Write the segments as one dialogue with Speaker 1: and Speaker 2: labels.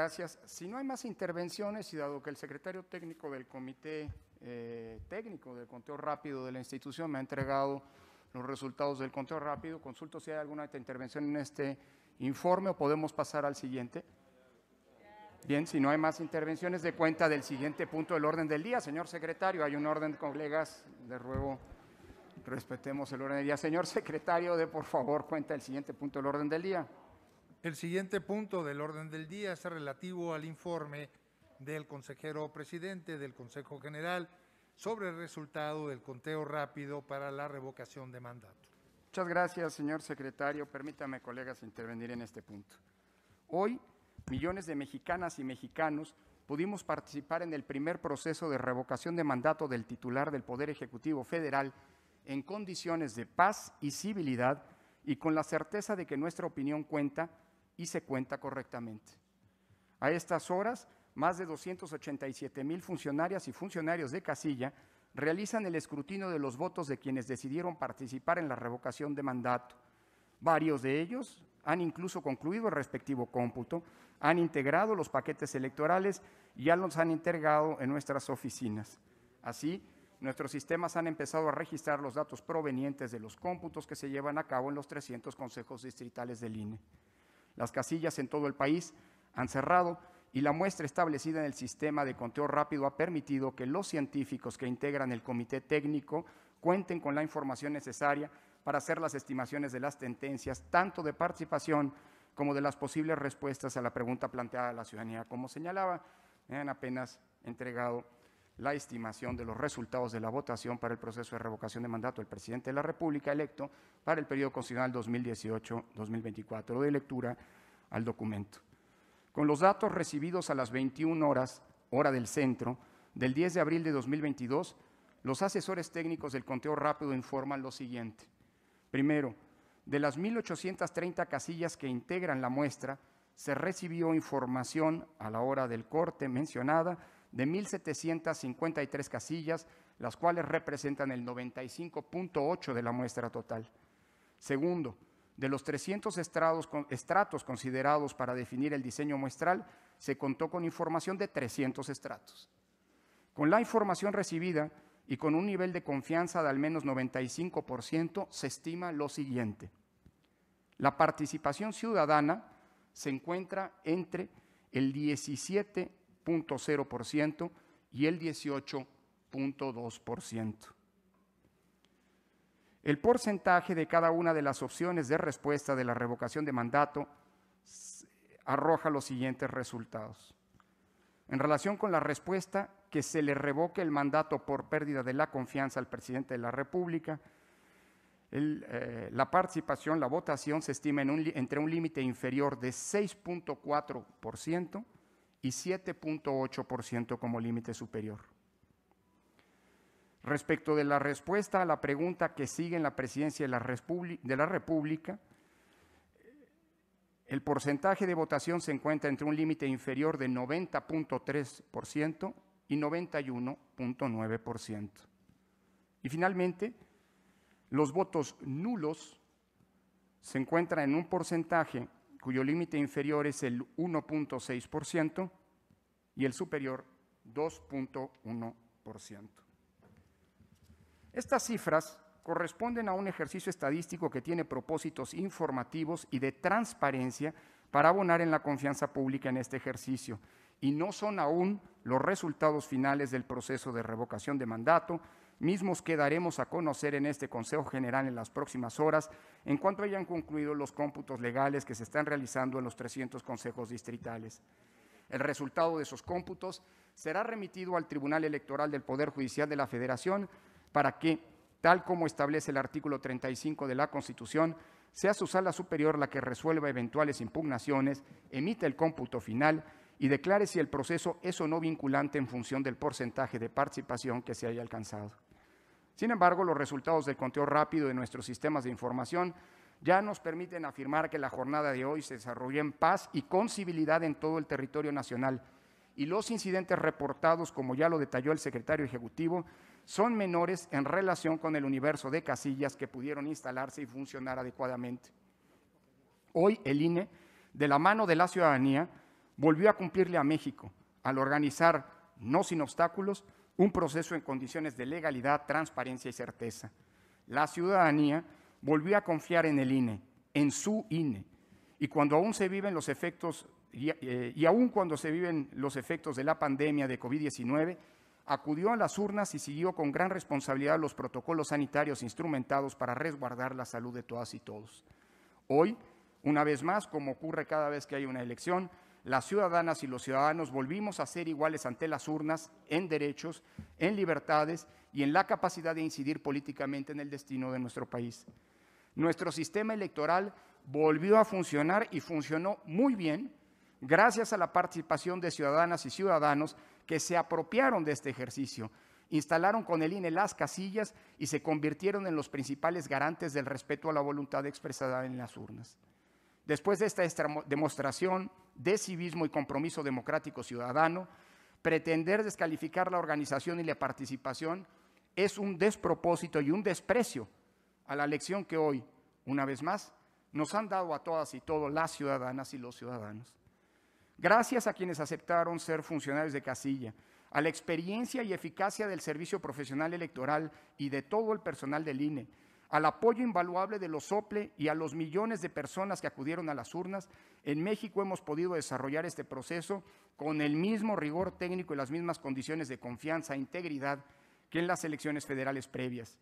Speaker 1: Gracias. Si no hay más intervenciones y dado que el secretario técnico del Comité eh, Técnico del Conteo Rápido de la institución me ha entregado los resultados del conteo rápido, consulto si hay alguna intervención en este informe o podemos pasar al siguiente. Bien, si no hay más intervenciones de cuenta del siguiente punto del orden del día, señor secretario, hay un orden, colegas, de ruego respetemos el orden del día. Señor secretario, de por favor cuenta el siguiente punto del orden del día. El siguiente punto del orden del día es relativo al informe del consejero presidente del Consejo General sobre el resultado del conteo rápido para la revocación de mandato. Muchas gracias, señor secretario. Permítame, colegas, intervenir en este punto. Hoy, millones de mexicanas y mexicanos pudimos participar en el primer proceso de revocación de mandato del titular del Poder Ejecutivo Federal en condiciones de paz y civilidad y con la certeza de que nuestra opinión cuenta y se cuenta correctamente. A estas horas, más de 287 mil funcionarias y funcionarios de casilla realizan el escrutinio de los votos de quienes decidieron participar en la revocación de mandato. Varios de ellos han incluso concluido el respectivo cómputo, han integrado los paquetes electorales y ya los han entregado en nuestras oficinas. Así, nuestros sistemas han empezado a registrar los datos provenientes de los cómputos que se llevan a cabo en los 300 consejos distritales del INE. Las casillas en todo el país han cerrado y la muestra establecida en el sistema de conteo rápido ha permitido que los científicos que integran el comité técnico cuenten con la información necesaria para hacer las estimaciones de las tendencias, tanto de participación como de las posibles respuestas a la pregunta planteada a la ciudadanía. Como señalaba, me han apenas entregado la estimación de los resultados de la votación para el proceso de revocación de mandato del presidente de la República electo para el periodo constitucional 2018-2024. de lectura al documento. Con los datos recibidos a las 21 horas, hora del centro, del 10 de abril de 2022, los asesores técnicos del conteo rápido informan lo siguiente. Primero, de las 1.830 casillas que integran la muestra, se recibió información a la hora del corte mencionada de 1.753 casillas, las cuales representan el 95.8 de la muestra total. Segundo, de los 300 estratos considerados para definir el diseño muestral, se contó con información de 300 estratos. Con la información recibida y con un nivel de confianza de al menos 95%, se estima lo siguiente. La participación ciudadana se encuentra entre el 17 0% y el 18.2%. El porcentaje de cada una de las opciones de respuesta de la revocación de mandato arroja los siguientes resultados. En relación con la respuesta que se le revoque el mandato por pérdida de la confianza al presidente de la República, eh, la participación, la votación se estima entre un límite inferior de 6.4% y 7.8% como límite superior. Respecto de la respuesta a la pregunta que sigue en la presidencia de la, República, el porcentaje de votación se encuentra entre un límite inferior de 90.3% y 91.9%. Y finalmente, los votos nulos se encuentran en un porcentaje cuyo límite inferior es el 1.6% y el superior 2.1%. Estas cifras corresponden a un ejercicio estadístico que tiene propósitos informativos y de transparencia para abonar en la confianza pública en este ejercicio y no son aún los resultados finales del proceso de revocación de mandato, mismos que daremos a conocer en este Consejo General en las próximas horas, en cuanto hayan concluido los cómputos legales que se están realizando en los 300 consejos distritales. El resultado de esos cómputos será remitido al Tribunal Electoral del Poder Judicial de la Federación para que, tal como establece el artículo 35 de la Constitución, sea su sala superior la que resuelva eventuales impugnaciones, emite el cómputo final y declare si el proceso es o no vinculante en función del porcentaje de participación que se haya alcanzado. Sin embargo, los resultados del conteo rápido de nuestros sistemas de información ya nos permiten afirmar que la jornada de hoy se desarrolló en paz y con civilidad en todo el territorio nacional y los incidentes reportados, como ya lo detalló el secretario ejecutivo, son menores en relación con el universo de casillas que pudieron instalarse y funcionar adecuadamente. Hoy el INE, de la mano de la ciudadanía, volvió a cumplirle a México al organizar, no sin obstáculos, un proceso en condiciones de legalidad, transparencia y certeza. La ciudadanía volvió a confiar en el INE, en su INE, y cuando aún se viven los efectos eh, y, aún cuando se viven los efectos de la pandemia de COVID-19, acudió a las urnas y siguió con gran responsabilidad los protocolos sanitarios instrumentados para resguardar la salud de todas y todos. Hoy, una vez más, como ocurre cada vez que hay una elección, las ciudadanas y los ciudadanos volvimos a ser iguales ante las urnas en derechos, en libertades y en la capacidad de incidir políticamente en el destino de nuestro país. Nuestro sistema electoral volvió a funcionar y funcionó muy bien gracias a la participación de ciudadanas y ciudadanos que se apropiaron de este ejercicio, instalaron con el INE las casillas y se convirtieron en los principales garantes del respeto a la voluntad expresada en las urnas. Después de esta demostración de civismo y compromiso democrático ciudadano, pretender descalificar la organización y la participación es un despropósito y un desprecio a la elección que hoy, una vez más, nos han dado a todas y todos las ciudadanas y los ciudadanos. Gracias a quienes aceptaron ser funcionarios de casilla, a la experiencia y eficacia del servicio profesional electoral y de todo el personal del INE, al apoyo invaluable de los SOPLE y a los millones de personas que acudieron a las urnas, en México hemos podido desarrollar este proceso con el mismo rigor técnico y las mismas condiciones de confianza e integridad que en las elecciones federales previas.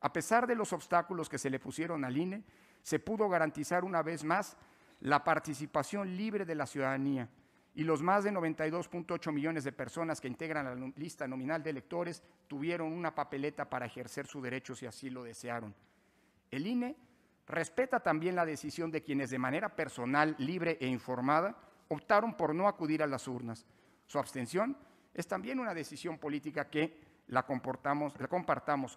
Speaker 1: A pesar de los obstáculos que se le pusieron al INE, se pudo garantizar una vez más la participación libre de la ciudadanía y los más de 92.8 millones de personas que integran la lista nominal de electores tuvieron una papeleta para ejercer su derecho si así lo desearon. El INE respeta también la decisión de quienes de manera personal, libre e informada optaron por no acudir a las urnas. Su abstención es también una decisión política que la, compartamos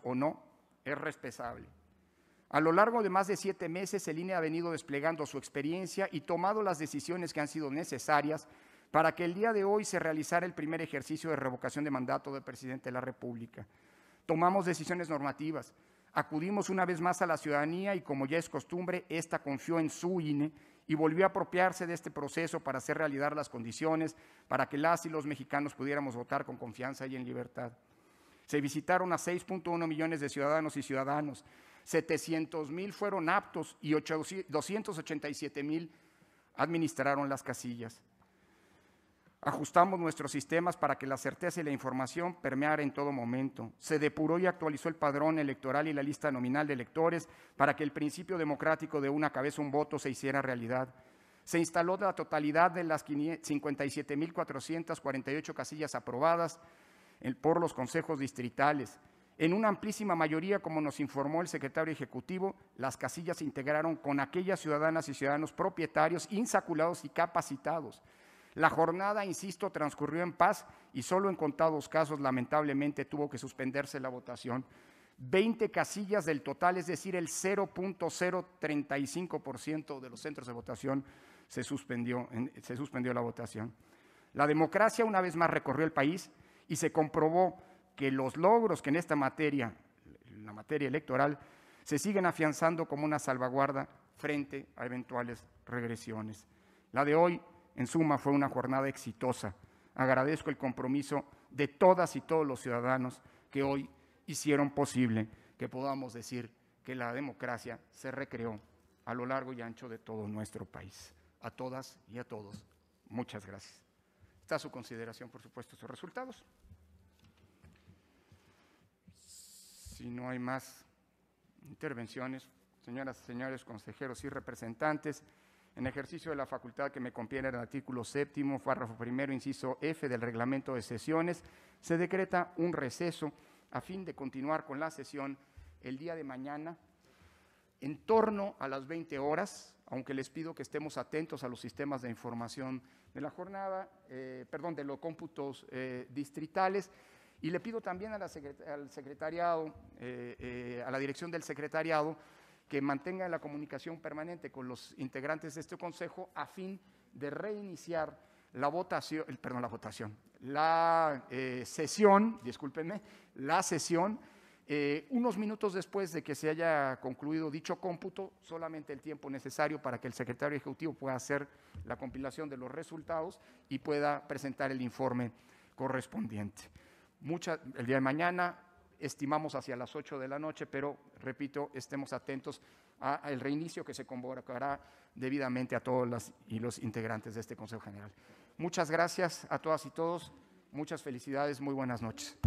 Speaker 1: o no, es respetable. A lo largo de más de siete meses, el INE ha venido desplegando su experiencia y tomado las decisiones que han sido necesarias para que el día de hoy se realizara el primer ejercicio de revocación de mandato del presidente de la República. Tomamos decisiones normativas, acudimos una vez más a la ciudadanía y como ya es costumbre, esta confió en su INE y volvió a apropiarse de este proceso para hacer realidad las condiciones para que las y los mexicanos pudiéramos votar con confianza y en libertad. Se visitaron a 6.1 millones de ciudadanos y ciudadanos, 700 mil fueron aptos y 287 mil administraron las casillas. Ajustamos nuestros sistemas para que la certeza y la información permeara en todo momento. Se depuró y actualizó el padrón electoral y la lista nominal de electores para que el principio democrático de una cabeza un voto se hiciera realidad. Se instaló la totalidad de las 57.448 casillas aprobadas por los consejos distritales. En una amplísima mayoría, como nos informó el secretario ejecutivo, las casillas se integraron con aquellas ciudadanas y ciudadanos propietarios, insaculados y capacitados la jornada, insisto, transcurrió en paz y solo en contados casos, lamentablemente, tuvo que suspenderse la votación. 20 casillas del total, es decir, el 0.035% de los centros de votación se suspendió, se suspendió la votación. La democracia una vez más recorrió el país y se comprobó que los logros que en esta materia, en la materia electoral, se siguen afianzando como una salvaguarda frente a eventuales regresiones. La de hoy en suma, fue una jornada exitosa. Agradezco el compromiso de todas y todos los ciudadanos que hoy hicieron posible que podamos decir que la democracia se recreó a lo largo y ancho de todo nuestro país. A todas y a todos, muchas gracias. Está a su consideración, por supuesto, sus resultados. Si no hay más intervenciones, señoras y señores consejeros y representantes, en ejercicio de la facultad que me confiere el artículo séptimo, párrafo primero, inciso F del reglamento de sesiones, se decreta un receso a fin de continuar con la sesión el día de mañana en torno a las 20 horas, aunque les pido que estemos atentos a los sistemas de información de la jornada, eh, perdón, de los cómputos eh, distritales. Y le pido también a la al secretariado, eh, a la dirección del secretariado, que mantenga la comunicación permanente con los integrantes de este consejo a fin de reiniciar la votación, perdón, la votación, la eh, sesión, discúlpenme, la sesión, eh, unos minutos después de que se haya concluido dicho cómputo, solamente el tiempo necesario para que el secretario ejecutivo pueda hacer la compilación de los resultados y pueda presentar el informe correspondiente. Muchas, el día de mañana estimamos hacia las 8 de la noche, pero repito, estemos atentos al reinicio que se convocará debidamente a todos y los integrantes de este Consejo General. Muchas gracias a todas y todos, muchas felicidades, muy buenas noches.